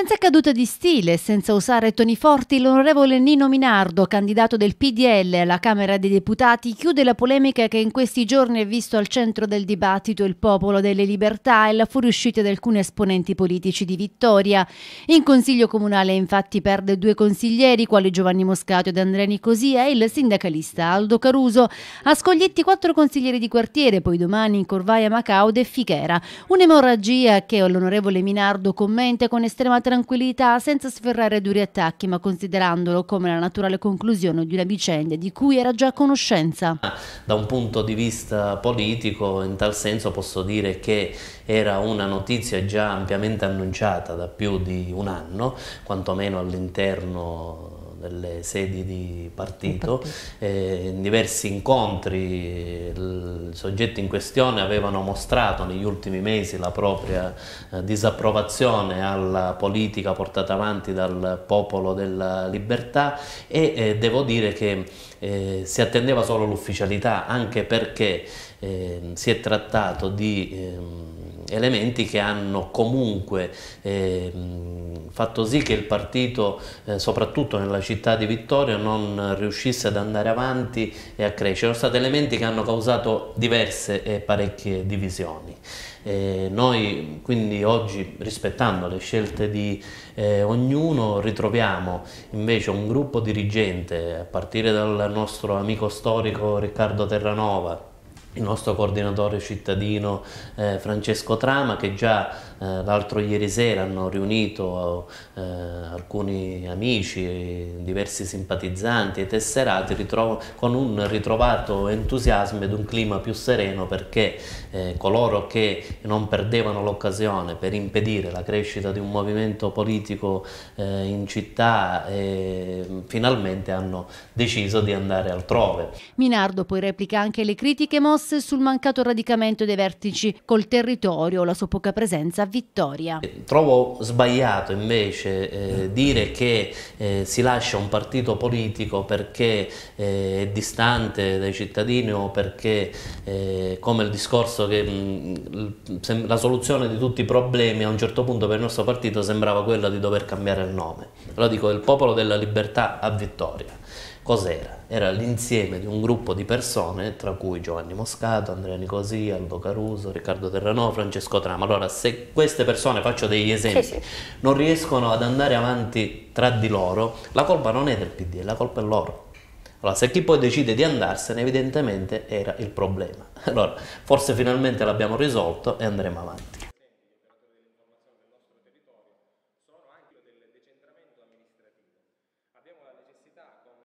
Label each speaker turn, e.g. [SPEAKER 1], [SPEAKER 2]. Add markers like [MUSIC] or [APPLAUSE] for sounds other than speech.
[SPEAKER 1] Senza caduta di stile, senza usare toni forti, l'onorevole Nino Minardo, candidato del PDL alla Camera dei Deputati, chiude la polemica che in questi giorni è visto al centro del dibattito il popolo delle libertà e la fuoriuscita di alcuni esponenti politici di Vittoria. In Consiglio Comunale infatti perde due consiglieri, quali Giovanni Moscato ed Andrea Nicosia e il sindacalista Aldo Caruso. A Scoglietti quattro consiglieri di quartiere, poi domani in Corvaia Macaude e Fichera. Un'emorragia che l'onorevole Minardo commenta con estrema tranquillità senza sferrare duri attacchi, ma considerandolo come la naturale conclusione di una vicenda di cui era già a conoscenza.
[SPEAKER 2] Da un punto di vista politico, in tal senso posso dire che era una notizia già ampiamente annunciata da più di un anno, quantomeno all'interno delle sedi di partito, partito. Eh, in diversi incontri il, i soggetti in questione avevano mostrato negli ultimi mesi la propria eh, disapprovazione alla politica portata avanti dal popolo della libertà e eh, devo dire che eh, si attendeva solo l'ufficialità anche perché eh, si è trattato di ehm, elementi che hanno comunque eh, fatto sì che il partito, eh, soprattutto nella città di Vittoria, non riuscisse ad andare avanti e a crescere. Sono stati elementi che hanno causato diverse e parecchie divisioni. Eh, noi quindi oggi, rispettando le scelte di eh, ognuno, ritroviamo invece un gruppo dirigente, a partire dal nostro amico storico Riccardo Terranova, il nostro coordinatore cittadino eh, Francesco Trama che già eh, l'altro ieri sera hanno riunito eh, alcuni amici, diversi simpatizzanti e tesserati con un ritrovato entusiasmo ed un clima più sereno perché eh, coloro che non perdevano l'occasione per impedire la crescita di un movimento politico eh, in città eh, finalmente hanno deciso di andare altrove.
[SPEAKER 1] Minardo poi replica anche le critiche mosse Hamas sul mancato radicamento dei vertici col territorio, la sua poca presenza a Vittoria. Eh,
[SPEAKER 2] trovo sbagliato invece eh, dire che eh, si lascia un partito politico perché eh, è distante dai cittadini o perché, eh, come il discorso che mh, mm, la soluzione di tutti i problemi a un certo punto per il nostro partito sembrava quella di dover cambiare il nome. Lo dico, il popolo della libertà a Vittoria. Cos'era? Era l'insieme di un gruppo di persone, tra cui Giovanni Moscato, Andrea Nicosia, Aldo Caruso, Riccardo Terranò, Francesco Trama. Allora, se queste persone, faccio degli esempi, sì, sì. non riescono ad andare avanti tra di loro, la colpa non è del PD, la colpa è loro. Allora, se chi poi decide di andarsene, evidentemente era il problema. [LAUGHS] Allora, forse finalmente l'abbiamo risolto e andremo avanti. abbiamo la necessità